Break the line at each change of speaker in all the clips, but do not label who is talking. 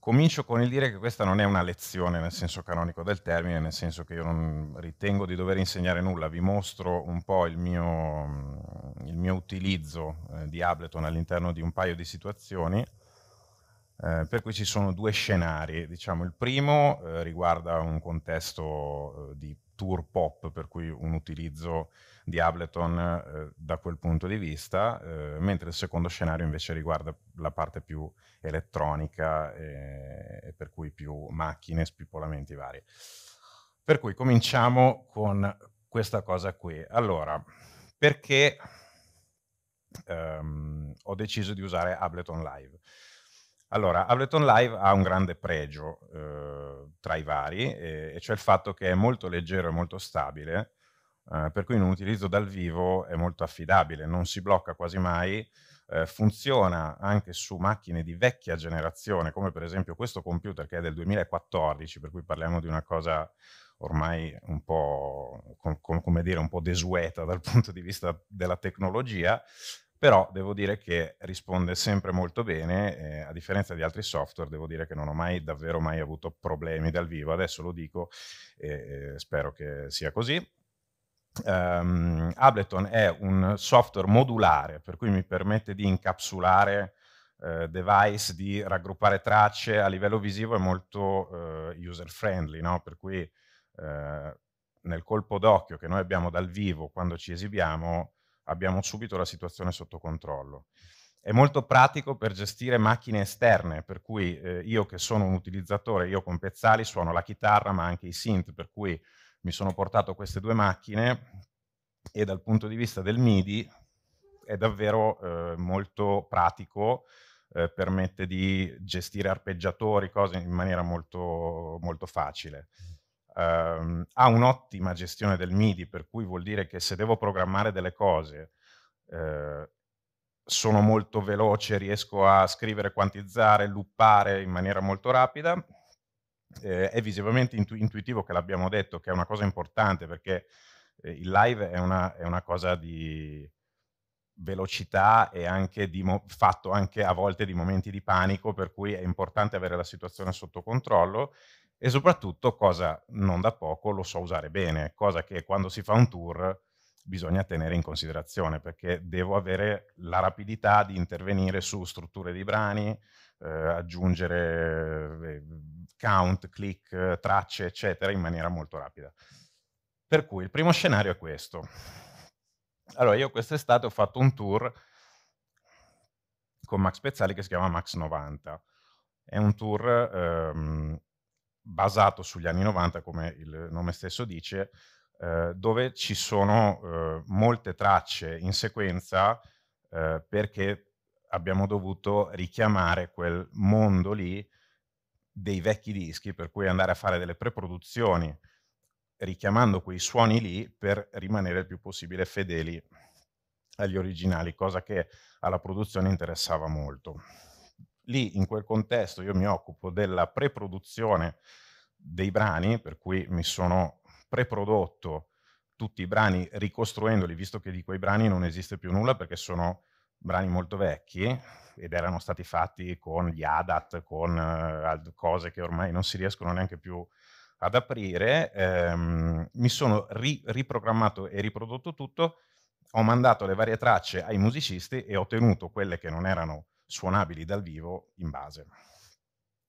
Comincio con il dire che questa non è una lezione nel senso canonico del termine, nel senso che io non ritengo di dover insegnare nulla, vi mostro un po' il mio, il mio utilizzo eh, di Ableton all'interno di un paio di situazioni, eh, per cui ci sono due scenari. Diciamo, il primo eh, riguarda un contesto eh, di tour pop, per cui un utilizzo di Ableton eh, da quel punto di vista, eh, mentre il secondo scenario invece riguarda la parte più elettronica e, eh, e per cui più macchine, spippolamenti vari. Per cui cominciamo con questa cosa qui. Allora, perché ehm, ho deciso di usare Ableton Live? Allora, Ableton Live ha un grande pregio eh, tra i vari, e, e cioè il fatto che è molto leggero e molto stabile, eh, per cui in un utilizzo dal vivo è molto affidabile, non si blocca quasi mai, eh, funziona anche su macchine di vecchia generazione, come per esempio questo computer che è del 2014, per cui parliamo di una cosa ormai un po', com- come dire, un po' desueta dal punto di vista della tecnologia, però devo dire che risponde sempre molto bene, eh, a differenza di altri software devo dire che non ho mai davvero mai avuto problemi dal vivo, adesso lo dico e eh, spero che sia così um, Ableton è un software modulare, per cui mi permette di incapsulare eh, device, di raggruppare tracce a livello visivo è molto eh, user friendly, no? per cui eh, nel colpo d'occhio che noi abbiamo dal vivo quando ci esibiamo abbiamo subito la situazione sotto controllo. È molto pratico per gestire macchine esterne, per cui eh, io che sono un utilizzatore, io con Pezzali suono la chitarra ma anche i synth, per cui mi sono portato queste due macchine e dal punto di vista del MIDI è davvero eh, molto pratico, eh, permette di gestire arpeggiatori, cose in maniera molto, molto facile. Uh, ha un'ottima gestione del MIDI, per cui vuol dire che se devo programmare delle cose, eh, sono molto veloce, riesco a scrivere, quantizzare, loopare in maniera molto rapida eh, è visivamente intu intuitivo che l'abbiamo detto, che è una cosa importante perché eh, il live è una, è una, cosa di velocità e anche di fatto anche a volte di momenti di panico, per cui è importante avere la situazione sotto controllo e soprattutto, cosa non da poco, lo so usare bene, cosa che quando si fa un tour bisogna tenere in considerazione perché devo avere la rapidità di intervenire su strutture di brani, eh, aggiungere eh, count, click, tracce, eccetera, in maniera molto rapida. Per cui il primo scenario è questo. Allora, io quest'estate ho fatto un tour con Max Pezzali che si chiama Max 90. È un tour ehm, basato sugli anni 90, come il nome stesso dice, eh, dove ci sono eh, molte tracce in sequenza eh, perché abbiamo dovuto richiamare quel mondo lì dei vecchi dischi, per cui andare a fare delle preproduzioni richiamando quei suoni lì per rimanere il più possibile fedeli agli originali, cosa che alla produzione interessava molto. Lì, in quel contesto, io mi occupo della preproduzione dei brani, per cui mi sono preprodotto tutti i brani ricostruendoli, visto che di quei brani non esiste più nulla perché sono brani molto vecchi ed erano stati fatti con gli ADAT, con eh, cose che ormai non si riescono neanche più ad aprire, ehm, mi sono ri- riprogrammato e riprodotto tutto, ho mandato le varie tracce ai musicisti e ho tenuto quelle che non erano suonabili dal vivo in base.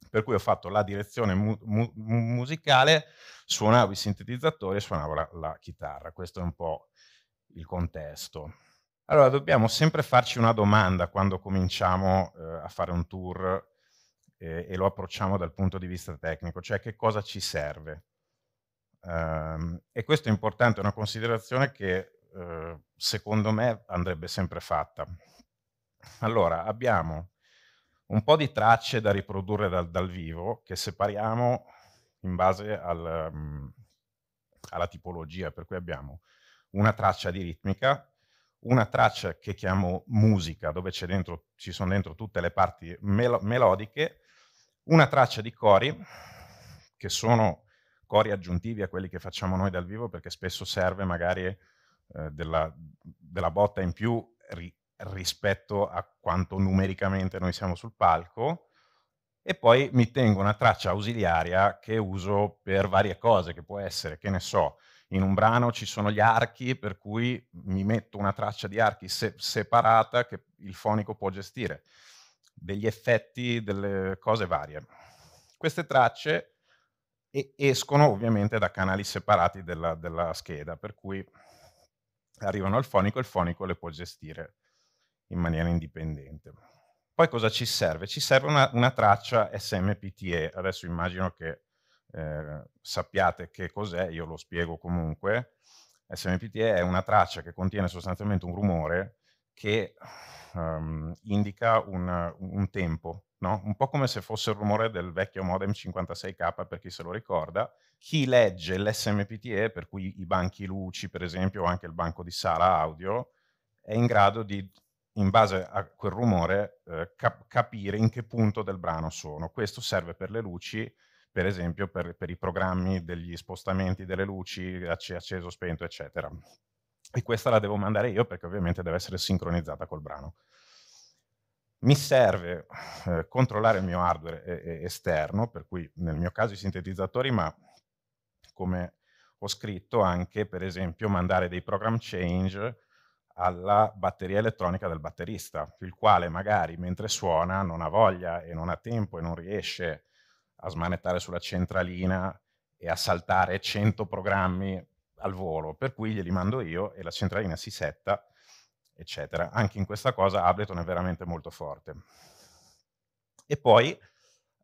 Per cui ho fatto la direzione mu- mu- musicale, suonavo i sintetizzatori e suonavo la, la chitarra. Questo è un po' il contesto. Allora, dobbiamo sempre farci una domanda quando cominciamo eh, a fare un tour eh, e lo approcciamo dal punto di vista tecnico, cioè che cosa ci serve. Um, e questo è importante, è una considerazione che eh, secondo me andrebbe sempre fatta. Allora, abbiamo un po' di tracce da riprodurre dal, dal vivo che separiamo in base al, um, alla tipologia, per cui abbiamo una traccia di ritmica, una traccia che chiamo musica, dove dentro, ci sono dentro tutte le parti mel- melodiche, una traccia di cori, che sono cori aggiuntivi a quelli che facciamo noi dal vivo, perché spesso serve magari eh, della, della, botta in più ri- rispetto a quanto numericamente noi siamo sul palco, e poi mi tengo una traccia ausiliaria che uso per varie cose, che può essere, che ne so, in un brano ci sono gli archi, per cui mi metto una traccia di archi se- separata che il fonico può gestire, degli effetti, delle cose varie. Queste tracce escono ovviamente da canali separati della, della scheda, per cui arrivano al fonico e il fonico le può gestire in maniera indipendente. Poi cosa ci serve? Ci serve una, una traccia SMPTE, adesso immagino che eh, sappiate che cos'è, io lo spiego comunque. SMPTE è una traccia che contiene sostanzialmente un rumore che um, indica un, un tempo, no? un po' come se fosse il rumore del vecchio modem 56K per chi se lo ricorda. Chi legge l'SMPTE, per cui i banchi luci per esempio o anche il banco di sala audio, è in grado di in base a quel rumore eh, cap- capire in che punto del brano sono. Questo serve per le luci, per esempio per, per i programmi degli spostamenti delle luci, acceso, spento, eccetera. E questa la devo mandare io perché ovviamente deve essere sincronizzata col brano. Mi serve eh, controllare il mio hardware e, eh, e eh, esterno, per cui nel mio caso i sintetizzatori, ma come ho scritto anche, per esempio, mandare dei program change alla batteria elettronica del batterista, il quale magari mentre suona non ha voglia e non ha tempo e non riesce a a smanettare sulla centralina e a saltare 100 programmi al volo, per cui glieli mando io e la centralina si setta, eccetera. Anche in questa cosa Ableton è veramente molto forte. E poi,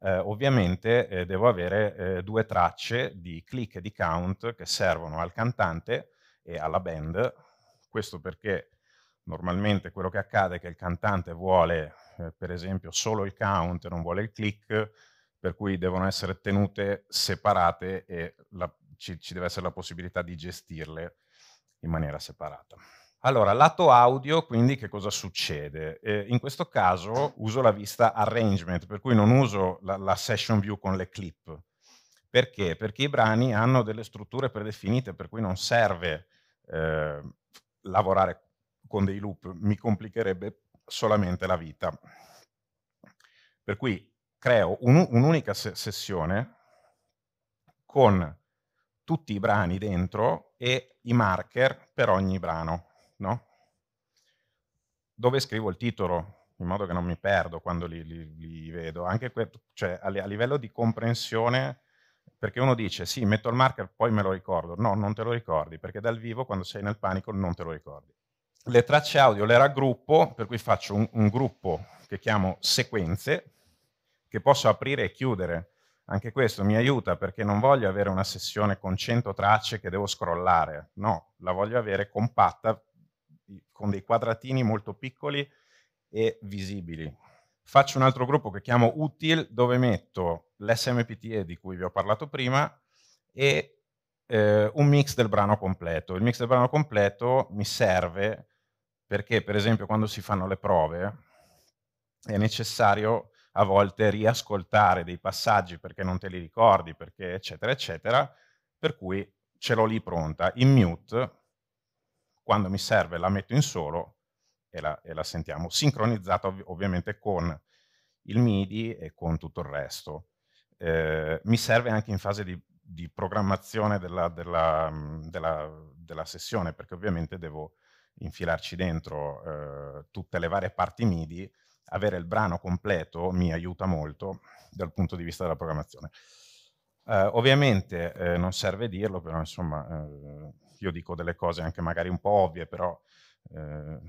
eh, ovviamente, eh, devo avere eh, due tracce di click e di count che servono al cantante e alla band, questo perché normalmente quello che accade è che il cantante vuole, eh, per esempio, solo il count e non vuole il click, per cui devono essere tenute separate e la, ci, ci deve essere la possibilità di gestirle in maniera separata. Allora, lato audio, quindi che cosa succede? Eh, in questo caso uso la vista arrangement, per cui non uso la, la, session view con le clip. Perché? Perché i brani hanno delle strutture predefinite, per cui non serve eh, lavorare con dei loop, mi complicherebbe solamente la vita. Per cui creo un, un'unica se- sessione con tutti i brani dentro e i marker per ogni brano, no? dove scrivo il titolo, in modo che non mi perdo quando li, li, li vedo, anche que- cioè, a, a, livello di comprensione, perché uno dice sì, metto il marker, poi me lo ricordo, no, non te lo ricordi, perché dal vivo quando sei nel panico non te lo ricordi. Le tracce audio le raggruppo, per cui faccio un, un gruppo che chiamo sequenze, che posso aprire e chiudere. Anche questo mi aiuta perché non voglio avere una sessione con 100 tracce che devo scrollare, no, la voglio avere compatta con dei quadratini molto piccoli e visibili. Faccio un altro gruppo che chiamo Util dove metto l'SMPTE di cui vi ho parlato prima e eh, un mix del brano completo. Il mix del brano completo mi serve perché per esempio quando si fanno le prove è necessario a volte riascoltare dei passaggi perché non te li ricordi, perché eccetera, eccetera, per cui ce l'ho lì pronta, in mute, quando mi serve la metto in solo e la, e la sentiamo, sincronizzata ov- ovviamente con il MIDI e con tutto il resto. Eh, mi serve anche in fase di, di programmazione della, della, della, della, sessione, perché ovviamente devo infilarci dentro eh, tutte le varie parti MIDI avere il brano completo mi aiuta molto dal punto di vista della programmazione. Eh, ovviamente eh, non serve dirlo, però insomma eh, io dico delle cose anche magari un po' ovvie, però eh,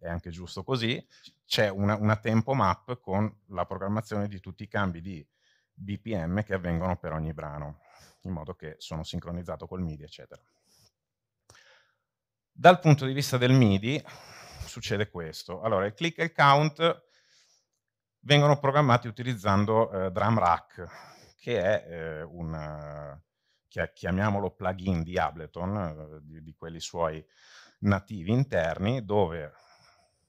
è anche giusto così. C'è una, una tempo map con la programmazione di tutti i cambi di BPM che avvengono per ogni brano, in modo che sono sincronizzato col MIDI, eccetera. Dal punto di vista del MIDI succede questo. Allora, il click e il count vengono programmati utilizzando eh, Drum Rack, che è eh, un, eh, chiamiamolo plugin di Ableton, eh, di, di, quelli suoi nativi interni, dove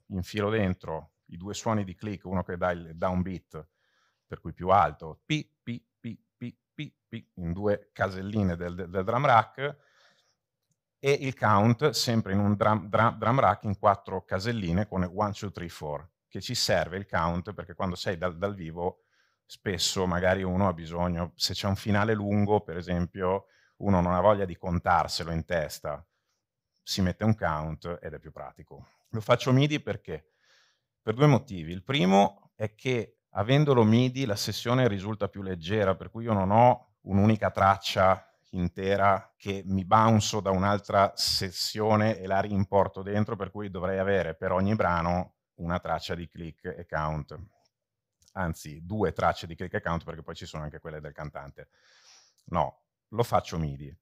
infilo dentro i due suoni di click, uno che dà il beat, per cui più alto, P, P, P, P, P, P, in due caselline del, del drum rack, e il count sempre in un drum, drum, drum rack in quattro caselline con 1, 2, 3, 4 che ci serve il count, perché quando sei dal, dal vivo spesso magari uno ha bisogno, se c'è un finale lungo, per esempio, uno non ha voglia di contarselo in testa, si mette un count ed è più pratico. Lo faccio MIDI perché? Per due motivi. Il primo è che avendolo MIDI la sessione risulta più leggera, per cui io non ho un'unica traccia intera che mi bounce da un'altra sessione e la rimporto dentro, per cui dovrei avere per ogni brano una traccia di click e count, anzi due tracce di click e count perché poi ci sono anche quelle del cantante. No, lo faccio MIDI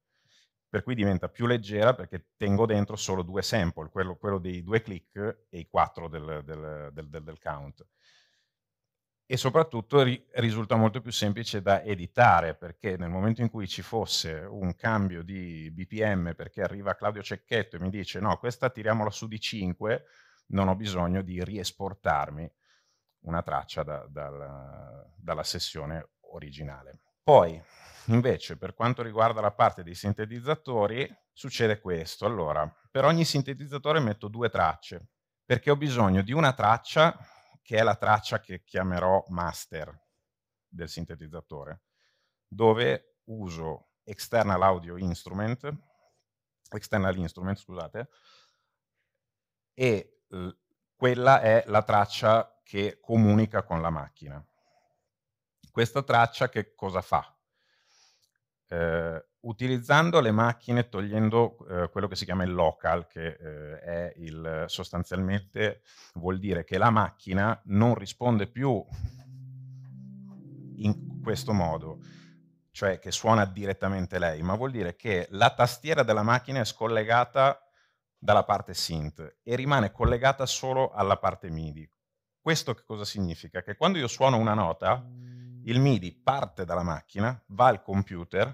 per cui diventa più leggera perché tengo dentro solo due sample, quello, quello dei due click e i quattro del, del, del, del count. E soprattutto ri, risulta molto più semplice da editare perché nel momento in cui ci fosse un cambio di BPM perché arriva Claudio Cecchetto e mi dice no, questa tiriamola su di 5, non ho bisogno di riesportarmi una traccia da, dalla, dalla sessione originale. Poi, invece, per quanto riguarda la parte dei sintetizzatori, succede questo. Allora, per ogni sintetizzatore metto due tracce, perché ho bisogno di una traccia che è la traccia che chiamerò master del sintetizzatore, dove uso external audio instrument, external instrument, scusate, e quella è la traccia che comunica con la macchina. Questa traccia che cosa fa? Eh, utilizzando le macchine, togliendo eh, quello che si chiama il local, che eh, è il, sostanzialmente vuol dire che la macchina non risponde più in questo modo, cioè che suona direttamente lei, ma vuol dire che la tastiera della macchina è scollegata dalla parte synth e rimane collegata solo alla parte MIDI. Questo che cosa significa? Che quando io suono una nota, il MIDI parte dalla macchina, va al computer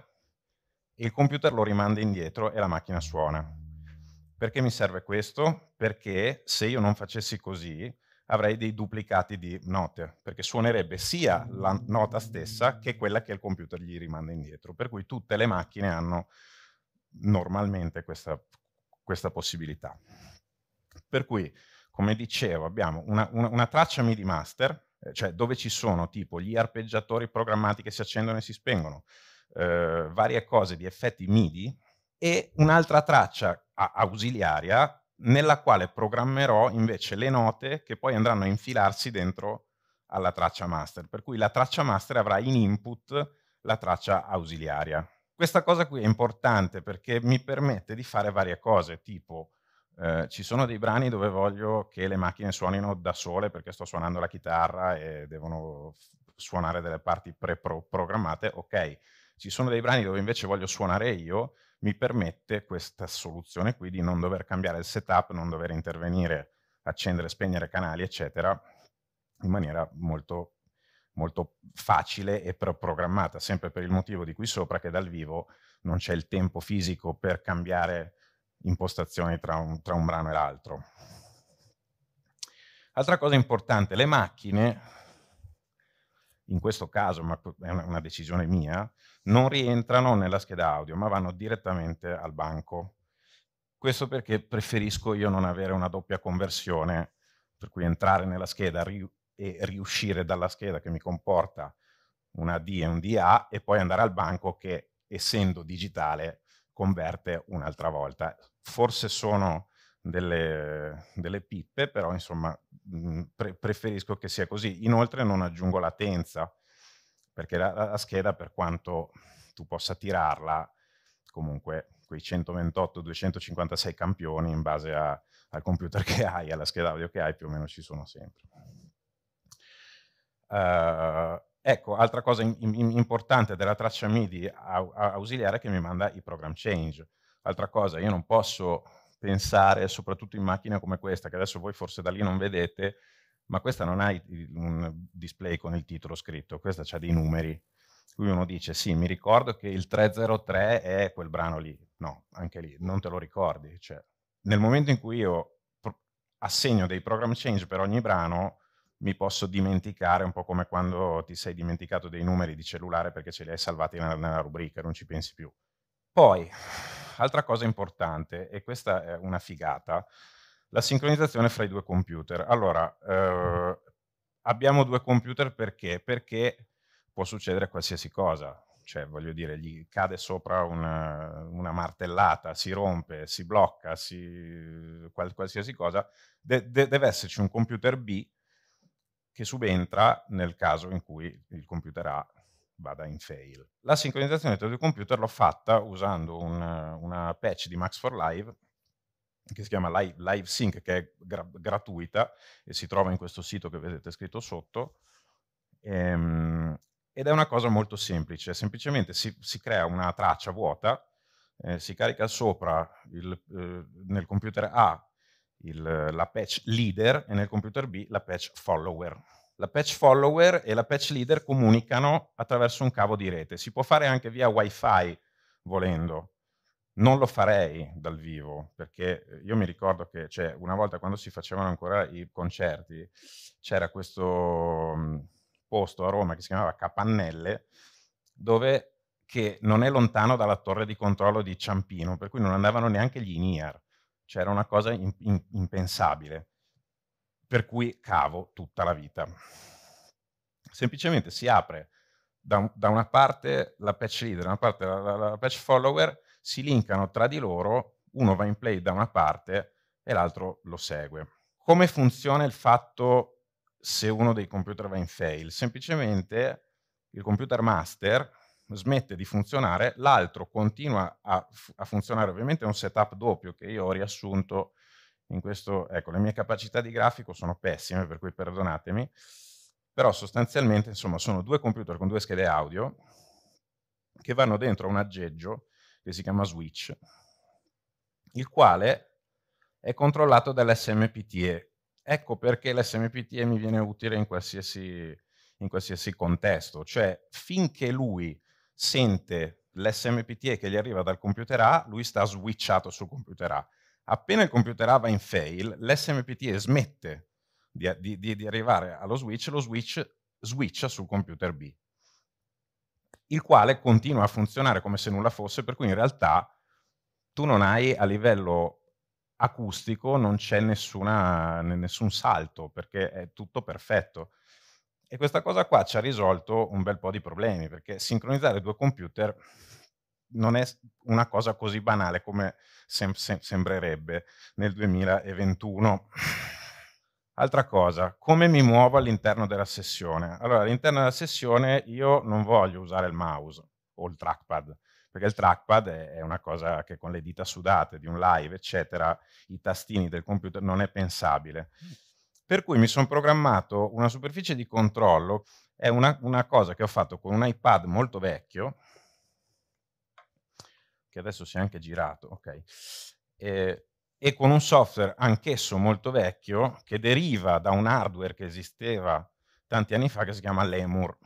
e il computer lo rimanda indietro e la macchina suona. Perché mi serve questo? Perché se io non facessi così avrei dei duplicati di note, perché suonerebbe sia la nota stessa che quella che il computer gli rimanda indietro. Per cui tutte le macchine hanno normalmente questa, questa possibilità. Per cui, come dicevo, abbiamo una, una, una traccia MIDI master, eh, cioè dove ci sono tipo gli arpeggiatori programmati che si accendono e si spengono, eh, varie cose di effetti MIDI e un'altra traccia ausiliaria nella quale programmerò invece le note che poi andranno a infilarsi dentro alla traccia master, per cui la traccia master avrà in input la traccia ausiliaria. Questa cosa qui è importante perché mi permette di fare varie cose, tipo eh, ci sono dei brani dove voglio che le macchine suonino da sole perché sto suonando la chitarra e devono suonare delle parti pre-programmate, ok. Ci sono dei brani dove invece voglio suonare io, mi permette questa soluzione qui di non dover cambiare il setup, non dover intervenire, accendere, spegnere canali, eccetera, in maniera molto molto facile e programmata, sempre per il motivo di qui sopra che dal vivo non c'è il tempo fisico per cambiare impostazioni tra un, tra un brano e l'altro. Altra cosa importante, le macchine, in questo caso, ma è una decisione mia, non rientrano nella scheda audio, ma vanno direttamente al banco. Questo perché preferisco io non avere una doppia conversione, per cui entrare nella scheda, e riuscire dalla scheda che mi comporta una D e un DA e poi andare al banco che essendo digitale converte un'altra volta. Forse sono delle, delle pippe, però insomma mhmm, pre- preferisco che sia così. Inoltre non aggiungo latenza, perché la, la scheda per quanto tu possa tirarla, comunque quei 128-256 campioni in base a, al computer che hai, alla scheda audio che hai, più o meno ci sono sempre. Ehm, ecco, altra cosa in, in, importante della traccia MIDI ausiliare che mi manda i program change. Altra cosa, io non posso pensare, soprattutto in macchine come questa, che adesso voi forse da lì non vedete, ma questa non ha un display con il titolo scritto, questa ha dei numeri. Qui uno dice, sì, mi ricordo che il 303 è quel brano lì. No, anche lì, non te lo ricordi. Cioè, nel momento in cui io assegno dei program change per ogni brano, mi posso dimenticare, un po' come quando ti sei dimenticato dei numeri di cellulare perché ce li hai salvati nella, nella rubrica, non ci pensi più. Poi, altra cosa importante, e questa è una figata, la sincronizzazione fra i due computer. Allora, eh, abbiamo due computer perché? Perché può succedere qualsiasi cosa. Cioè, voglio dire, gli cade sopra una, una martellata, si rompe, si blocca, si, qual, qualsiasi cosa. De, de, deve esserci un computer B che subentra nel caso in cui il computer A vada in fail. La sincronizzazione tra i due computer l'ho fatta usando una, una patch di Max 4 Live che si chiama Live, Live Sync, che è gra- gratuita e si trova in questo sito che vedete scritto sotto. Ehm, ed è una cosa molto semplice, semplicemente si, si crea una traccia vuota, eh, si carica sopra il, eh, nel computer A il, la patch leader e nel computer B la patch follower. La patch follower e la patch leader comunicano attraverso un cavo di rete. Si può fare anche via wifi volendo. Non lo farei dal vivo, perché eh, io mi ricordo che cioè, una volta quando si facevano ancora i concerti, c'era questo mm, posto a Roma che si chiamava Capannelle, dove che non è lontano dalla torre di controllo di Ciampino, per cui non andavano neanche gli in-ear. Cioè era una cosa in, in, impensabile, per cui cavo tutta la vita. Semplicemente si apre da, da una parte la patch leader, da una parte la, la, la patch follower, si linkano tra di loro, uno va in play da una parte e l'altro lo segue. Come funziona il fatto se uno dei computer va in fail? Semplicemente il computer master smette di funzionare, l'altro continua a, a funzionare, ovviamente è un setup doppio che io ho riassunto in questo, ecco, le mie capacità di grafico sono pessime, per cui perdonatemi, però sostanzialmente, insomma, sono due computer con due schede audio che vanno dentro un aggeggio che si chiama switch, il quale è controllato dall'SMPTE. Ecco perché l'SMPTE mi viene utile in qualsiasi, in qualsiasi contesto, cioè finché lui sente l'SMPTE che gli arriva dal computer A, lui sta switchato sul computer A. Appena il computer A va in fail, l'SMPTE smette di, di, di, di arrivare allo switch, lo switch switcha sul computer B, il quale continua a funzionare come se nulla fosse, per cui in realtà tu non hai a livello acustico non c'è nessuna, nessun salto perché è tutto perfetto. E questa cosa qua ci ha risolto un bel po' di problemi, perché sincronizzare due computer non è una cosa così banale come sem- sem- sembrerebbe nel 2021. Altra cosa, come mi muovo all'interno della sessione? Allora, all'interno della sessione io non voglio usare il mouse o il trackpad, perché il trackpad è una cosa che con le dita sudate di un live, eccetera, i tastini del computer non è pensabile. Mm. Per cui mi sono programmato una superficie di controllo, è una, una cosa che ho fatto con un iPad molto vecchio, che adesso si è anche girato, ok, eh, e con un software anch'esso molto vecchio che deriva da un hardware che esisteva tanti anni fa che si chiama Lemur.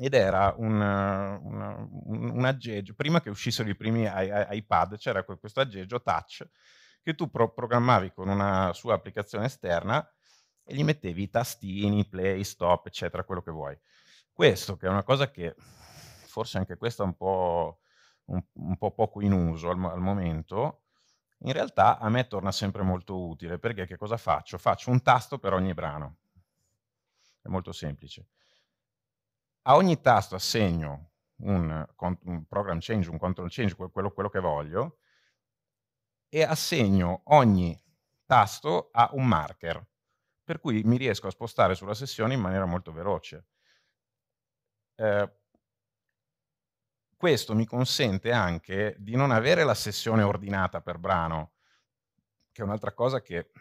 Ed era un, un, un, un aggeggio, prima che uscissero i primi iPad c'era questo aggeggio touch che tu pro- programmavi con una sua applicazione esterna e gli mettevi i tastini, play, stop, eccetera, quello che vuoi. Questo che è una cosa che forse anche questa è un po', un, un po poco in uso al, al momento, in realtà a me torna sempre molto utile perché che cosa faccio? Faccio un tasto per ogni brano. È molto semplice. A ogni tasto assegno un, un program change, un control change, quello, quello che voglio, e assegno ogni tasto a un marker, per cui mi riesco a spostare sulla sessione in maniera molto veloce. Eh, questo mi consente anche di non avere la sessione ordinata per brano, che è un'altra cosa che,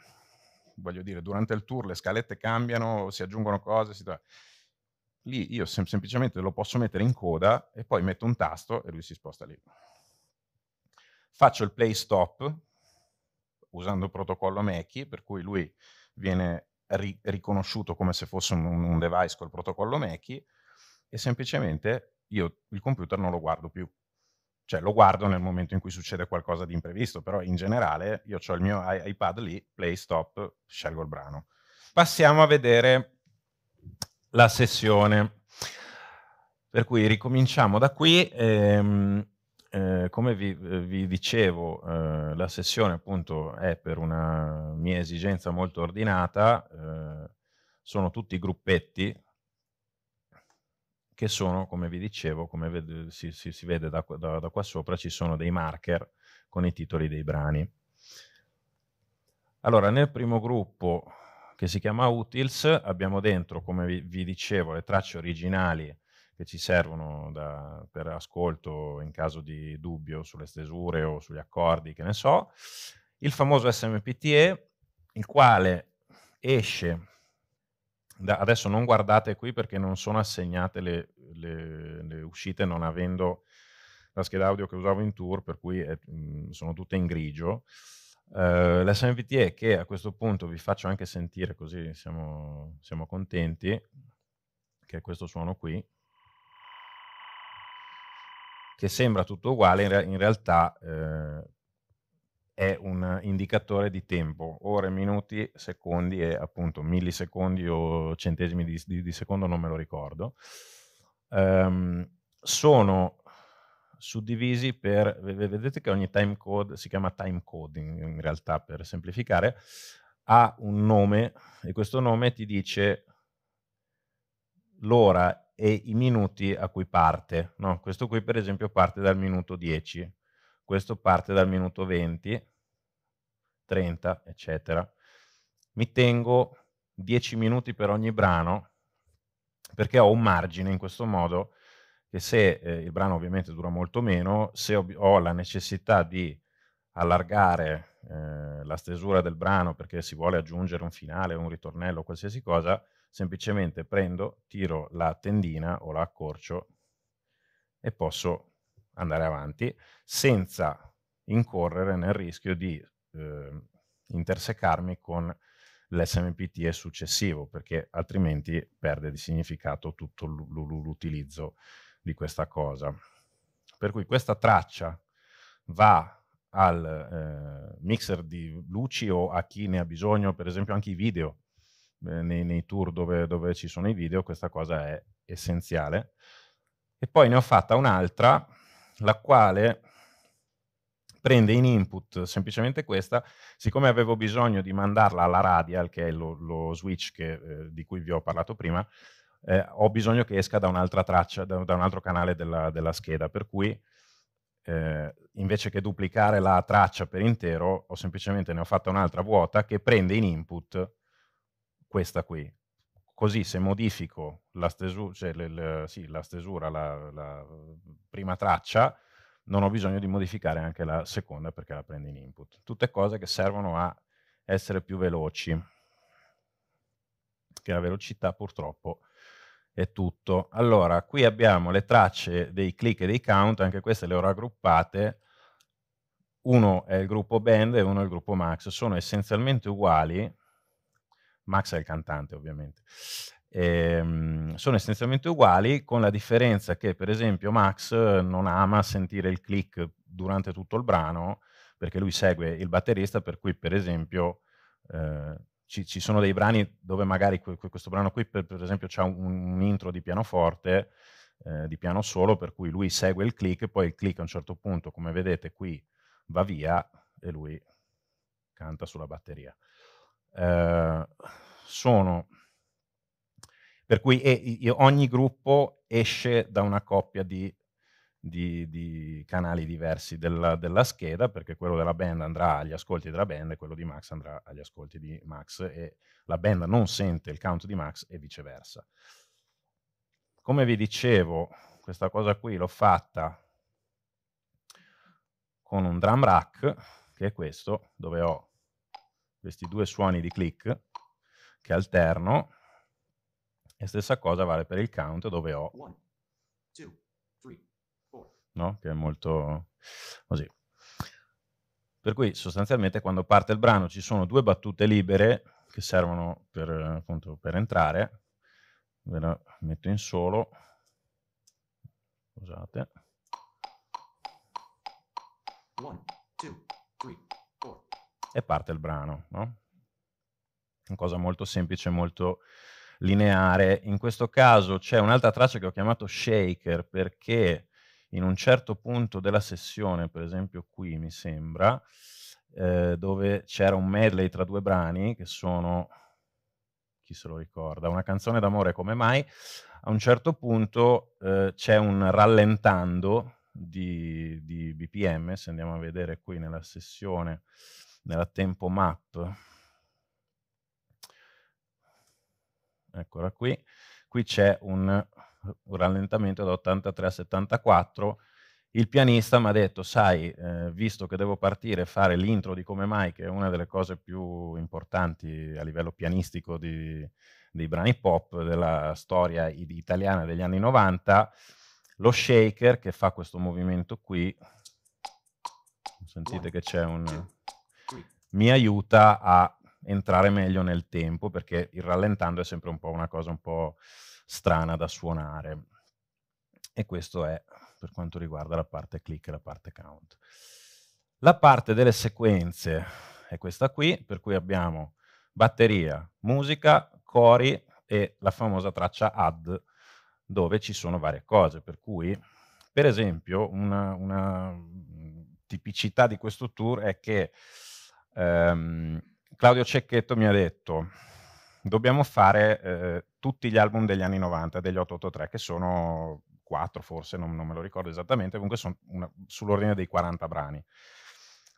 voglio dire, durante il tour le scalette cambiano, si aggiungono cose, si lì io sem semplicemente lo posso mettere in coda e poi metto un tasto e lui si sposta lì faccio il play stop usando il protocollo MECI, per cui lui viene ri- riconosciuto come se fosse un, un device col protocollo MECI e semplicemente io il computer non lo guardo più. Cioè lo guardo nel momento in cui succede qualcosa di imprevisto, però in generale io ho il mio iPad lì, play, stop, scelgo il brano. Passiamo a vedere la sessione. Per cui ricominciamo da qui. Ehm, eh, come vi, eh, vi dicevo, eh, la sessione appunto è per una mia esigenza molto ordinata, eh, sono tutti gruppetti che sono, come vi dicevo, come ved- si, si, si, vede da, da, da, qua sopra, ci sono dei marker con i titoli dei brani. Allora, nel primo gruppo che si chiama Utils abbiamo dentro, come vi, vi dicevo, le tracce originali che ci servono da, per ascolto in caso di dubbio sulle stesure o sugli accordi, che ne so, il famoso SMPTE, il quale esce, da, adesso non guardate qui perché non sono assegnate le, le, le uscite non avendo la scheda audio che usavo in tour, per cui è, mhmm, sono tutte in grigio. Uh, eh, L'SMPTE che a questo punto vi faccio anche sentire così siamo, siamo contenti, che è questo suono qui che sembra tutto uguale, in, re- in realtà eh, è un indicatore di tempo, ore, minuti, secondi e appunto millisecondi o centesimi di, di, di secondo, non me lo ricordo. Um, sono suddivisi per, vedete che ogni time code si chiama time code in realtà per semplificare, ha un nome e questo nome ti dice l'ora e i minuti a cui parte. No? Questo qui per esempio parte dal minuto 10, questo parte dal minuto 20, 30, eccetera. Mi tengo 10 minuti per ogni brano perché ho un margine in questo modo che se eh, il brano ovviamente dura molto meno, se ho, ho la necessità di allargare eh, la stesura del brano perché si vuole aggiungere un finale, un ritornello, qualsiasi cosa, semplicemente prendo, tiro la tendina o la accorcio e posso andare avanti senza incorrere nel rischio di eh, intersecarmi con l'SMPT successivo, perché altrimenti perde di significato tutto l'utilizzo di questa cosa. Per cui questa traccia va al eh, mixer di luci o a chi ne ha bisogno, per esempio anche i video eh, nei, nei tour dove, dove, ci sono i video, questa cosa è essenziale. E poi ne ho fatta un'altra, la quale prende in input semplicemente questa, siccome avevo bisogno di mandarla alla Radial, che è lo, lo switch che, eh, di cui vi ho parlato prima, eh, ho bisogno che esca da un'altra traccia, da, da un altro canale della, della scheda, per cui eh, invece che duplicare la traccia per intero, ho semplicemente ne ho fatta un'altra vuota che prende in input questa qui. Così se modifico la, stesura, cioè le, le, sì, la, stesura, la, la mhmm, prima traccia, non ho bisogno di modificare anche la seconda perché la prendo in input. Tutte cose che servono a essere più veloci, che la velocità purtroppo è tutto. Allora, qui abbiamo le tracce dei click e dei count, anche queste le ho raggruppate, uno è il gruppo band e uno è il gruppo max, sono essenzialmente uguali, Max è il cantante ovviamente, e, ehm, sono essenzialmente uguali con la differenza che per esempio Max eh, non ama sentire il click durante tutto il brano perché lui segue il batterista per cui per esempio eh, ci, ci, sono dei brani dove magari questo brano qui per, per esempio ha un, un, intro di pianoforte eh, di piano solo per cui lui segue il click poi il click a un certo punto come vedete qui va via e lui canta sulla batteria eh, sono per cui eh, ogni gruppo esce da una coppia di, di, di canali diversi della, della, scheda, perché quello della band andrà agli ascolti della band e quello di Max andrà agli ascolti di Max e la band non sente il count di Max e viceversa. Come vi dicevo, questa cosa qui l'ho fatta con un drum rack, che è questo, dove ho questi due suoni di click che alterno e stessa cosa vale per il count dove ho no? che è molto così per cui sostanzialmente quando parte il brano ci sono due battute libere che servono per, appunto, per entrare ve la metto in solo scusate One, two, e parte il brano. No? Una cosa molto semplice, molto lineare. In questo caso c'è un'altra traccia che ho chiamato shaker perché in un certo punto della sessione, per esempio qui mi sembra, eh, dove c'era un medley tra due brani che sono, chi se lo ricorda, una canzone d'amore come mai, a un certo punto eh, c'è un rallentando di, di, BPM, se andiamo a vedere qui nella sessione nella tempo map. Eccola qui. Qui c'è un, un rallentamento da 83 a 74 il pianista mi ha detto, sai, eh, visto che devo partire e fare l'intro di Come Mai, che è una delle cose più importanti a livello pianistico di, dei brani pop della storia italiana degli anni 90, lo shaker che fa questo movimento qui, sentite che c'è un mi aiuta a entrare meglio nel tempo perché il rallentando è sempre un po' una cosa un po' strana da suonare. E questo è per quanto riguarda la parte click e la parte count. La parte delle sequenze è questa qui, per cui abbiamo batteria, musica, cori e la famosa traccia add dove ci sono varie cose, per cui per esempio una, una tipicità di questo tour è che ehm, Claudio Cecchetto mi ha detto dobbiamo fare eh, tutti gli album degli anni 90 degli 883 che sono 4 forse, non, non me lo ricordo esattamente, comunque sono una, sull'ordine dei 40 brani.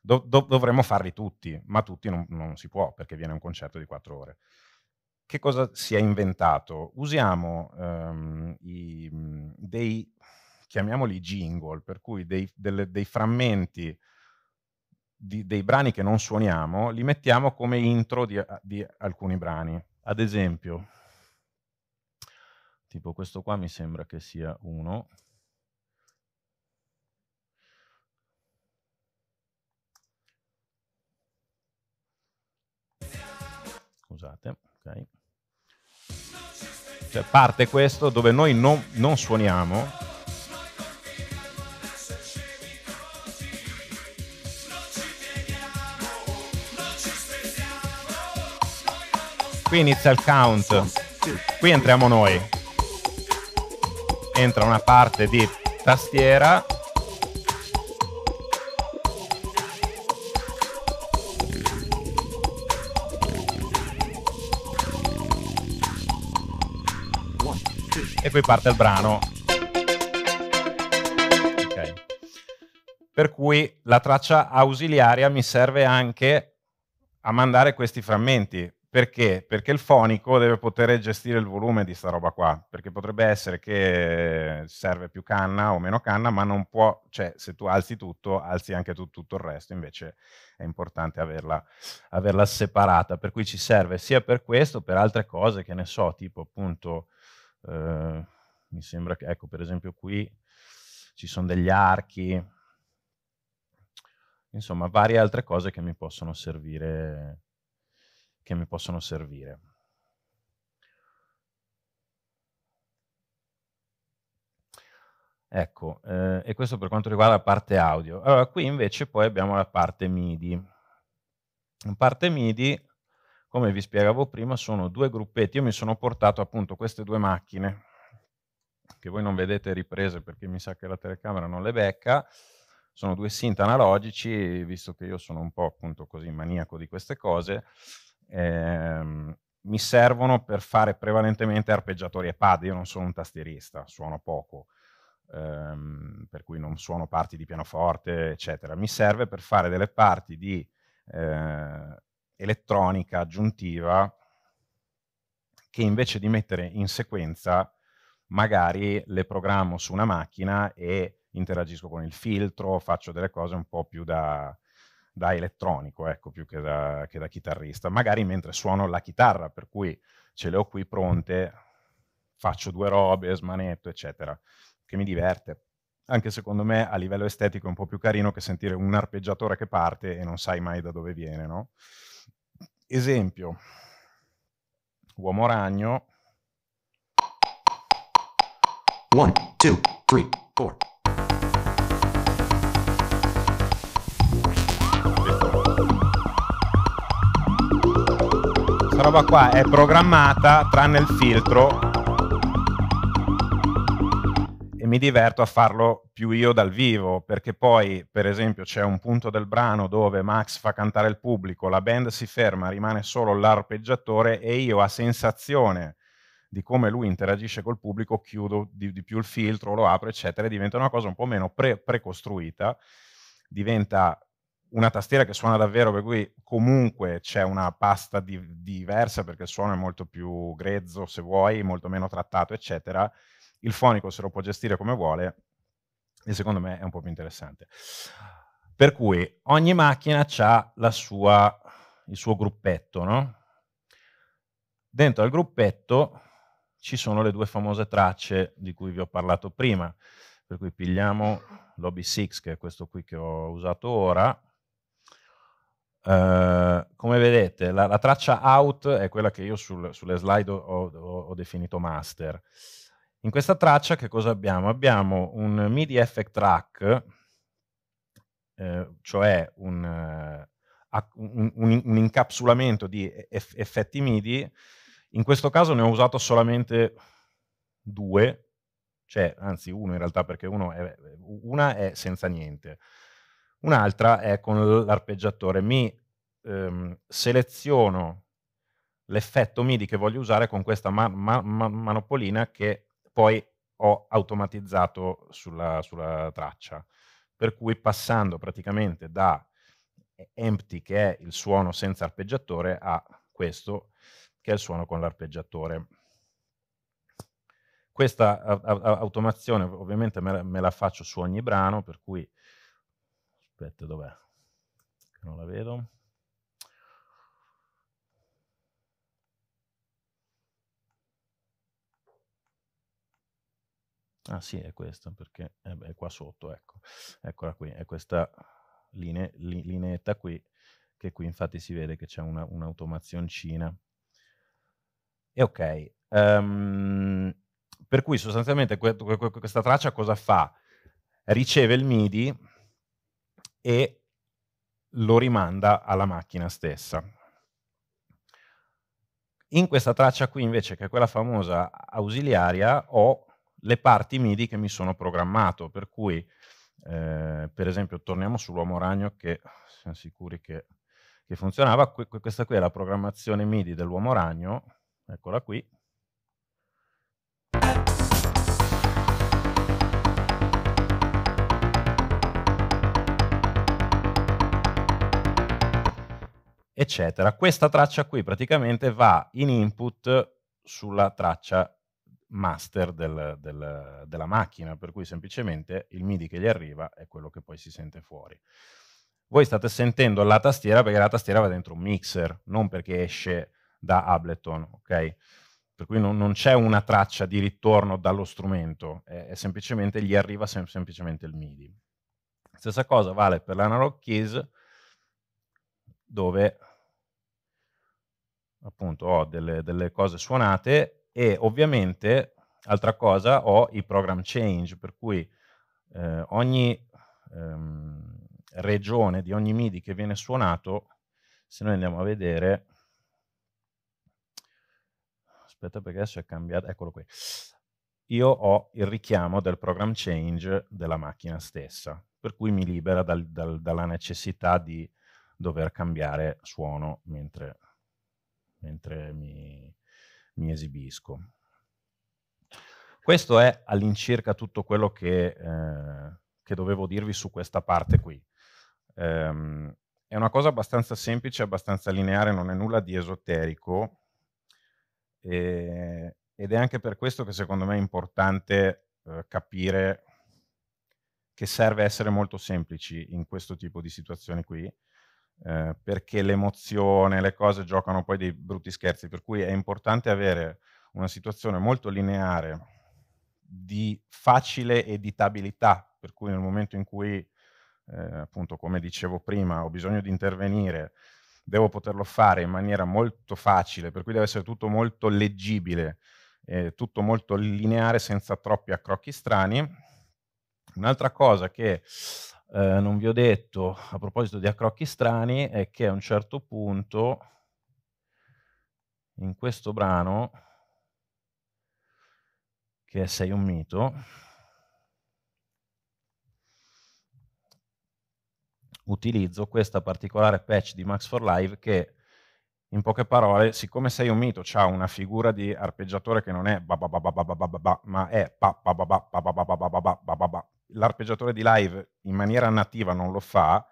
Do, do, dovremmo farli tutti, ma tutti non, non, si può perché viene un concerto di 4 ore. Che cosa si è inventato? Usiamo ehm, i, dei, chiamiamoli jingle, per cui dei, delle, dei frammenti di, dei brani che non suoniamo, li mettiamo come intro di, di alcuni brani. Ad esempio, tipo questo qua mi sembra che sia uno. Scusate, ok. Cioè parte questo dove noi non, non suoniamo Qui inizia il count. Qui entriamo noi. Entra una parte di tastiera. E qui parte il brano. Okay. Per cui la traccia ausiliaria mi serve anche a mandare questi frammenti perché? Perché il fonico deve poter gestire il volume di sta roba qua, perché potrebbe essere che serve più canna o meno canna, ma non può, cioè se tu alzi tutto, alzi anche tu, tutto il resto, invece è importante averla, averla, separata, per cui ci serve sia per questo, per altre cose che ne so, tipo appunto, eh, mi sembra che, ecco per esempio qui ci sono degli archi, insomma varie altre cose che mi possono servire che mi possono servire. Ecco, eh, e questo per quanto riguarda la parte audio. Allora, qui invece poi abbiamo la parte MIDI. In parte MIDI, come vi spiegavo prima, sono due gruppetti. Io mi sono portato appunto queste due macchine, che voi non vedete riprese perché mi sa che la telecamera non le becca. Sono due synth analogici, visto che io sono un po' appunto così maniaco di queste cose eh, mi servono per fare prevalentemente arpeggiatori e pad, io non sono un tastierista, suono poco, ehm, per cui non suono parti di pianoforte, eccetera. Mi serve per fare delle parti di eh, elettronica aggiuntiva che invece di mettere in sequenza magari le programmo su una macchina e interagisco con il filtro, faccio delle cose un po' più da, da elettronico, ecco, più che da, che da chitarrista, magari mentre suono la chitarra, per cui ce le ho qui pronte, faccio due robe, smanetto, eccetera, che mi diverte. Anche secondo me a livello estetico è un po' più carino che sentire un arpeggiatore che parte e non sai mai da dove viene, no? Esempio, Uomo Ragno. 1, 2, 3, 4. questa roba qua è programmata tranne il filtro e mi diverto a farlo più io dal vivo perché poi per esempio c'è un punto del brano dove Max fa cantare il pubblico, la band si ferma, rimane solo l'arpeggiatore e io a sensazione di come lui interagisce col pubblico chiudo di, di più il filtro, lo apro eccetera e diventa una cosa un po' meno pre- precostruita diventa una tastiera che suona davvero, per cui comunque c'è una pasta di, diversa perché il suono è molto più grezzo, se vuoi, molto meno trattato, eccetera. Il fonico se lo può gestire come vuole e secondo me è un po' più interessante. Per cui ogni macchina ha il suo gruppetto, no? Dentro al gruppetto ci sono le due famose tracce di cui vi ho parlato prima, per cui pigliamo l'OB6, che è questo qui che ho usato ora, eh, come vedete, la, la, traccia out è quella che io sul, sulle slide ho, ho, ho, definito master. In questa traccia che cosa abbiamo? Abbiamo un MIDI effect track, eh, cioè un, eh, un, un, un, incapsulamento di eff, effetti MIDI. In questo caso ne ho usato solamente due, cioè, anzi uno in realtà perché uno è, una è senza niente. Un'altra è con l'arpeggiatore. Mi ehm, seleziono l'effetto MIDI che voglio usare con questa ma- ma- ma- manopolina che poi ho automatizzato sulla, sulla, traccia. Per cui passando praticamente da empty, che è il suono senza arpeggiatore, a questo, che è il suono con l'arpeggiatore. Questa a- a- automazione ovviamente me la, me la faccio su ogni brano, per cui Aspetta, dov'è? Che non la vedo. Ah sì, è questa, perché è qua sotto, ecco. Eccola qui, è questa linea, lineetta qui, che qui infatti si vede che c'è una, un'automazioncina. E ok, um, per cui sostanzialmente questa traccia cosa fa? Riceve il MIDI, e lo rimanda alla macchina stessa. In questa traccia qui invece, che è quella famosa ausiliaria, ho le parti MIDI che mi sono programmato, per cui eh, per esempio torniamo sull'uomo ragno che siamo sicuri che, che funzionava, questa qui è la programmazione MIDI dell'uomo ragno, eccola qui, eccetera. Questa traccia qui praticamente va in input sulla traccia master del, del, della macchina, per cui semplicemente il MIDI che gli arriva è quello che poi si sente fuori. Voi state sentendo la tastiera perché la tastiera va dentro un mixer, non perché esce da Ableton, ok? Per cui non, non c'è una traccia di ritorno dallo strumento, è, è semplicemente gli arriva sem- semplicemente il MIDI. Stessa cosa vale per l'analog keys, dove appunto ho delle, delle cose suonate e ovviamente, altra cosa, ho i program change, per cui eh, ogni ehm, regione di ogni MIDI che viene suonato, se noi andiamo a vedere, aspetta perché adesso è cambiato, eccolo qui, io ho il richiamo del program change della macchina stessa, per cui mi libera dal, dal, dalla necessità di dover cambiare suono mentre mentre mi, mi esibisco. Questo è all'incirca tutto quello che, eh, che, dovevo dirvi su questa parte qui. Ehm, è una cosa abbastanza semplice, abbastanza lineare, non è nulla di esoterico e, ed è anche per questo che secondo me è importante eh, capire che serve essere molto semplici in questo tipo di situazioni qui eh, perché l'emozione, le cose giocano poi dei brutti scherzi, per cui è importante avere una situazione molto lineare di facile editabilità, per cui nel momento in cui, eh, appunto, come dicevo prima, ho bisogno di intervenire, devo poterlo fare in maniera molto facile, per cui deve essere tutto molto leggibile, eh, tutto molto lineare senza troppi accrocchi strani. Un'altra cosa che eh, non vi ho detto a proposito di accrocchi strani è che a un certo punto in questo brano che è Sei un mito utilizzo questa particolare patch di Max for Live che in poche parole, siccome sei un mito, c'ha una figura di arpeggiatore che non è ma è l'arpeggiatore di live maniera nativa non lo fa,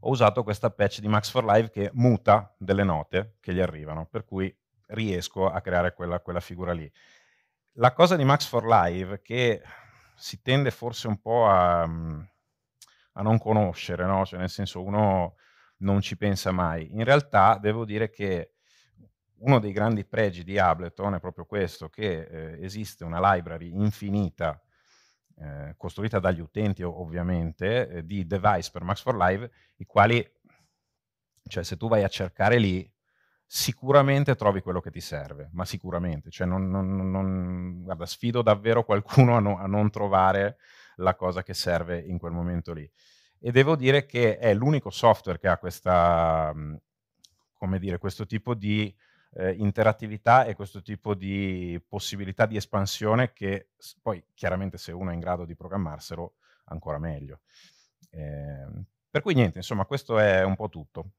ho usato questa patch di Max 4 Live che muta delle note che gli arrivano, per cui riesco a creare quella, quella figura lì. La cosa di Max 4 Live che si tende forse un po' a, a non conoscere, no? cioè nel senso uno non ci pensa mai. In realtà devo dire che uno dei grandi pregi di Ableton è proprio questo, che eh, esiste una library infinita eh, costruita dagli utenti ovviamente, eh, di device per Max for Live, i quali, cioè se tu vai a cercare lì, sicuramente trovi quello che ti serve, ma sicuramente, cioè non, non, non, guarda, sfido davvero qualcuno a, no, a, non trovare la cosa che serve in quel momento lì. E devo dire che è l'unico software che ha questa, come dire, questo tipo di eh, interattività e questo tipo di possibilità di espansione che poi chiaramente se uno è in grado di programmarselo ancora meglio. Eh, per cui niente, insomma questo è un po' tutto.